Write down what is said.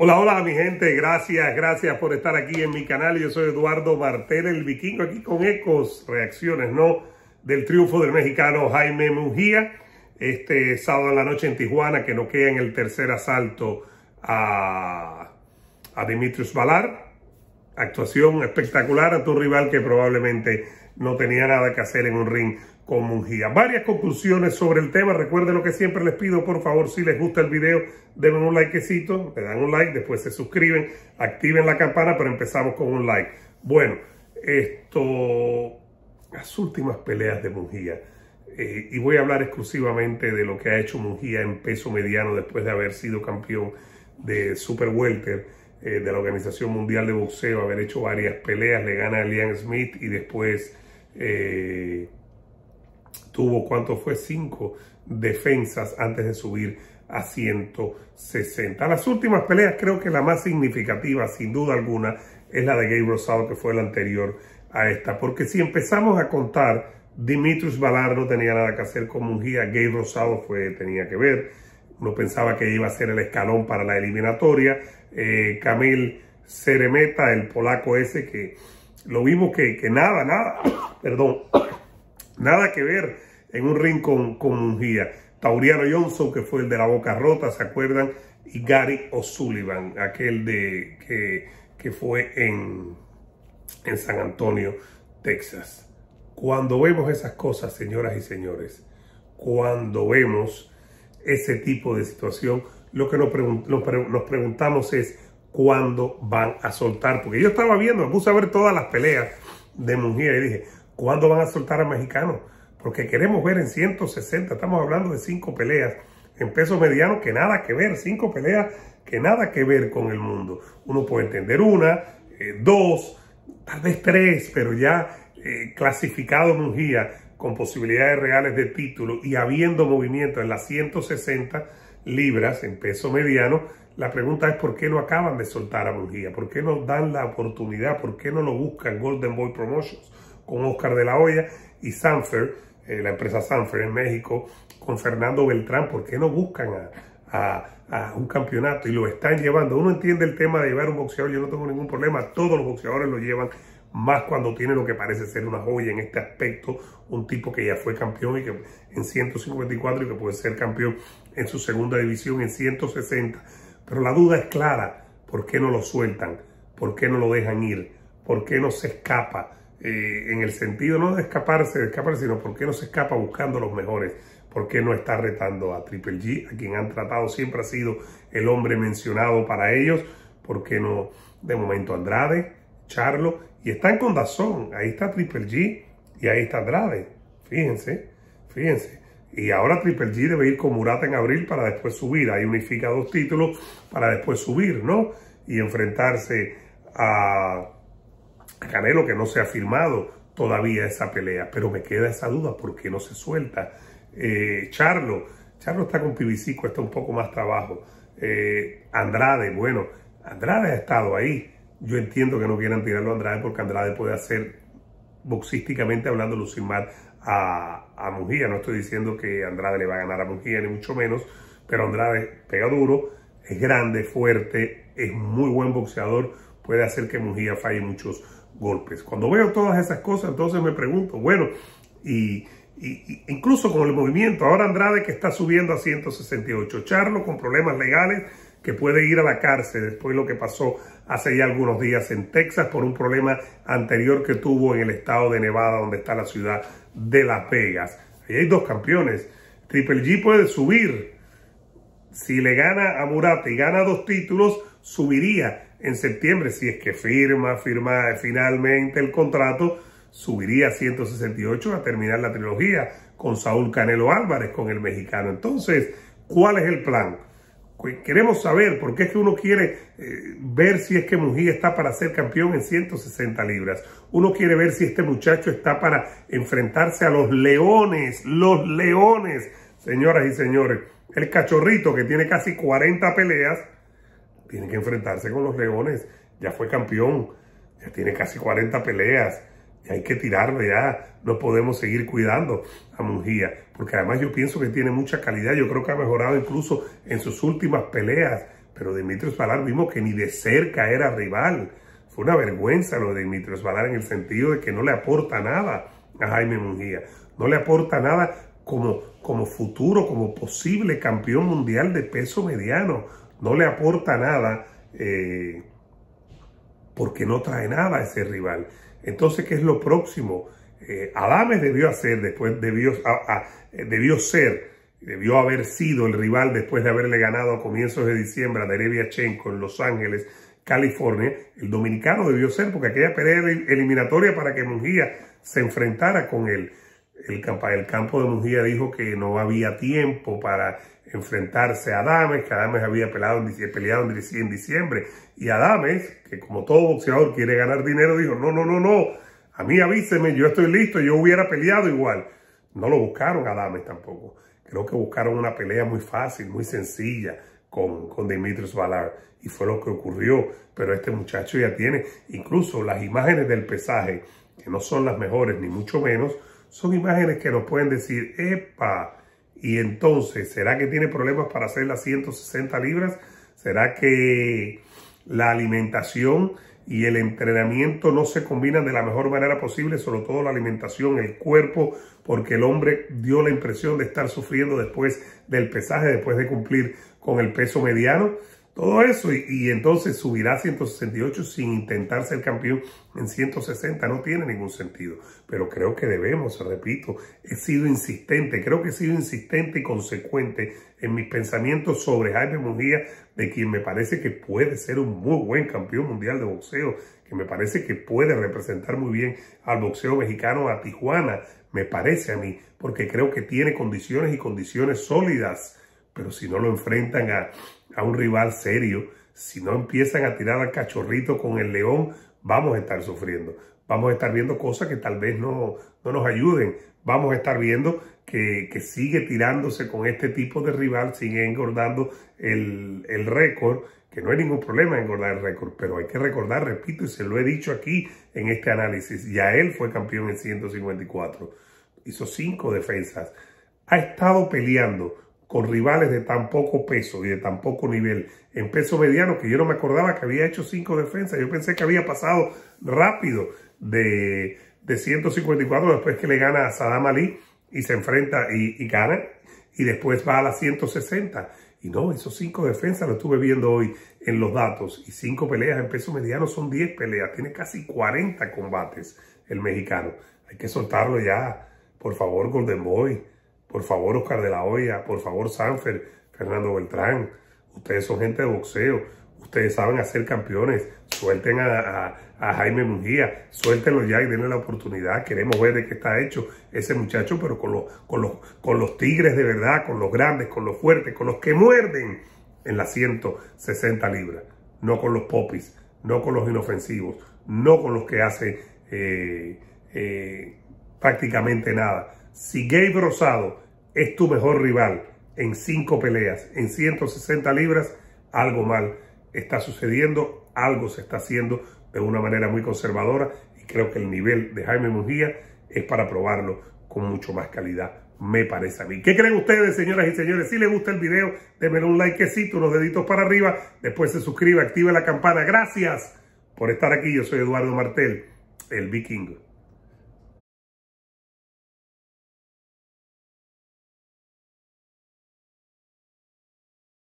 Hola, hola mi gente, gracias, gracias por estar aquí en mi canal. Yo soy Eduardo Martel, el vikingo, aquí con ecos, reacciones, ¿no? Del triunfo del mexicano Jaime Mujía, este sábado en la noche en Tijuana, que no queda en el tercer asalto a, a Dimitrios Valar. Actuación espectacular a tu rival que probablemente no tenía nada que hacer en un ring con Mungía. Varias conclusiones sobre el tema. Recuerden lo que siempre les pido, por favor, si les gusta el video, denme un likecito, le dan un like, después se suscriben, activen la campana, pero empezamos con un like. Bueno, esto, las últimas peleas de Mungía. Eh, y voy a hablar exclusivamente de lo que ha hecho Mungía en peso mediano después de haber sido campeón de Super Welter eh, de la Organización Mundial de Boxeo, haber hecho varias peleas, le gana a Liam Smith y después... Eh, tuvo, ¿cuánto fue? 5 defensas antes de subir a 160. Las últimas peleas creo que la más significativa, sin duda alguna, es la de Gabe Rosado, que fue la anterior a esta. Porque si empezamos a contar, Dimitris Valar no tenía nada que hacer con Mungia, Gabe Rosado fue, tenía que ver. No pensaba que iba a ser el escalón para la eliminatoria. Eh, Camil Ceremeta, el polaco ese, que lo vimos que, que nada, nada, perdón, nada que ver en un rincón con Mungía. Tauriano Johnson, que fue el de la boca rota, ¿se acuerdan? Y Gary O'Sullivan, aquel de, que, fue en, en San Antonio, Texas. Cuando vemos esas cosas, señoras y señores, cuando vemos ese tipo de situación, lo que nos, nos, nos preguntamos es cuándo van a soltar. Porque yo estaba viendo, me puse a ver todas las peleas de Mungía y dije, ¿cuándo van a soltar a Mexicano? porque queremos ver en 160, estamos hablando de cinco peleas en peso mediano que nada que ver, cinco peleas que nada que ver con el mundo. Uno puede entender una, eh, dos, tal vez tres, pero ya eh, clasificado Mungía con posibilidades reales de título y habiendo movimiento en las 160 libras en peso mediano, la pregunta es por qué no acaban de soltar a Mungía, por qué no dan la oportunidad, por qué no lo buscan Golden Boy Promotions con Oscar de la Hoya y Sanfer eh, la empresa Sanfer en México, con Fernando Beltrán, ¿por qué no buscan a, un campeonato y lo están llevando? Uno entiende el tema de llevar un boxeador, yo no tengo ningún problema, todos los boxeadores lo llevan, más cuando tiene lo que parece ser una joya en este aspecto, un tipo que ya fue campeón y que en 154 y que puede ser campeón en su segunda división en 160. Pero la duda es clara, ¿por qué no lo sueltan? ¿Por qué no lo dejan ir? ¿Por qué no se escapa? Eh, en el sentido no de escaparse, de escapar, sino por qué no se escapa buscando los mejores, por qué no está retando a Triple G, a quien han tratado siempre ha sido el hombre mencionado para ellos, porque no de momento Andrade, Charlo, y están con Dazón, ahí está Triple G y ahí está Andrade, fíjense, fíjense. Y ahora Triple G debe ir con Murata en abril para después subir. Ahí unifica dos títulos para después subir, ¿no? Y enfrentarse a Canelo que no se ha firmado todavía esa pelea, pero me queda esa duda porque no se suelta. Eh, Charlo, Charlo está con Pibicico, está un poco más trabajo. Eh, Andrade, bueno, Andrade ha estado ahí. Yo entiendo que no quieran tirarlo a Andrade porque Andrade puede hacer, boxísticamente hablando, lucir mal a, a Mujía. No estoy diciendo que Andrade le va a ganar a Mujía, ni mucho menos, pero Andrade pega duro, es grande, fuerte, es muy buen boxeador, puede hacer que Mujía falle muchos golpes. Cuando veo todas esas cosas, entonces me pregunto, bueno, y, incluso con el movimiento, ahora Andrade que está subiendo a 168, Charlo con problemas legales que puede ir a la cárcel después de lo que pasó hace ya algunos días en Texas por un problema anterior que tuvo en el estado de Nevada, donde está la ciudad de Las Vegas. Ahí hay dos campeones. Triple G puede subir. Si le gana a Murata y gana dos títulos, subiría en septiembre, si es que firma, firma finalmente el contrato, subiría a 168 a terminar la trilogía con Saúl Canelo Álvarez, con el mexicano. Entonces, ¿cuál es el plan? Queremos saber, porque es que uno quiere eh, ver si es que Mujía está para ser campeón en 160 libras. Uno quiere ver si este muchacho está para enfrentarse a los leones, los leones, señoras y señores. El cachorrito que tiene casi 40 peleas, tiene que enfrentarse con los leones. Ya fue campeón, ya tiene casi 40 peleas. Y hay que tirarle ya. No podemos seguir cuidando a Mungía. Porque además yo pienso que tiene mucha calidad. Yo creo que ha mejorado incluso en sus últimas peleas. Pero Dimitrios Valar vimos que ni de cerca era rival. Fue una vergüenza lo de Dimitrios Valar en el sentido de que no le aporta nada a Jaime Mungía. No le aporta nada como, como futuro, como posible campeón mundial de peso mediano no le aporta nada eh, porque no trae nada a ese rival. Entonces, ¿qué es lo próximo? Eh, Adames debió hacer, después debió, eh, debió ser, debió haber sido el rival después de haberle ganado a comienzos de diciembre a Dereviachenko en Los Ángeles, California. El dominicano debió ser porque aquella pelea eliminatoria para que Mungía se enfrentara con él el, campo de Mujía dijo que no había tiempo para enfrentarse a Adames, que Adames había peleado en, en diciembre. Y Adames, que como todo boxeador quiere ganar dinero, dijo, no, no, no, no, a mí avíseme, yo estoy listo, yo hubiera peleado igual. No lo buscaron a Adames tampoco. Creo que buscaron una pelea muy fácil, muy sencilla con, con Dimitris Valar. Y fue lo que ocurrió. Pero este muchacho ya tiene incluso las imágenes del pesaje, que no son las mejores, ni mucho menos, son imágenes que nos pueden decir, epa, y entonces, ¿será que tiene problemas para hacer las 160 libras? ¿Será que la alimentación y el entrenamiento no se combinan de la mejor manera posible, sobre todo la alimentación, el cuerpo, porque el hombre dio la impresión de estar sufriendo después del pesaje, después de cumplir con el peso mediano? todo eso y, entonces subirá a 168 sin intentar ser campeón en 160 no tiene ningún sentido. Pero creo que debemos, repito, he sido insistente, creo que he sido insistente y consecuente en mis pensamientos sobre Jaime Mujía, de quien me parece que puede ser un muy buen campeón mundial de boxeo, que me parece que puede representar muy bien al boxeo mexicano a Tijuana, me parece a mí, porque creo que tiene condiciones y condiciones sólidas pero si no lo enfrentan a, un rival serio, si no empiezan a tirar al cachorrito con el león, vamos a estar sufriendo. Vamos a estar viendo cosas que tal vez no, no nos ayuden. Vamos a estar viendo que, sigue tirándose con este tipo de rival, sigue engordando el, el récord, que no hay ningún problema en engordar el récord, pero hay que recordar, repito, y se lo he dicho aquí en este análisis, ya él fue campeón en 154, hizo cinco defensas, ha estado peleando con rivales de tan poco peso y de tan poco nivel. En peso mediano, que yo no me acordaba que había hecho cinco defensas. Yo pensé que había pasado rápido de, 154 después que le gana a Saddam Ali y se enfrenta y, gana. Y después va a las 160. Y no, esos cinco defensas lo estuve viendo hoy en los datos. Y cinco peleas en peso mediano son 10 peleas. Tiene casi 40 combates el mexicano. Hay que soltarlo ya. Por favor, Golden Boy. Por favor, Oscar de la Hoya, por favor, Sanfer, Fernando Beltrán. Ustedes son gente de boxeo, ustedes saben hacer campeones. Suelten a, Jaime Mujía, suéltenlo ya y denle la oportunidad. Queremos ver de qué está hecho ese muchacho, pero con los, con, con los tigres de verdad, con los grandes, con los fuertes, con los que muerden en las 160 libras. No con los popis, no con los inofensivos, no con los que hacen eh, eh, prácticamente nada si Gabe Rosado es tu mejor rival en cinco peleas, en 160 libras, algo mal está sucediendo, algo se está haciendo de una manera muy conservadora y creo que el nivel de Jaime Mujía es para probarlo con mucho más calidad. Me parece a mí. ¿Qué creen ustedes, señoras y señores? Si les gusta el video, denle un likecito, unos deditos para arriba. Después se suscribe, active la campana. Gracias por estar aquí. Yo soy Eduardo Martel, el vikingo.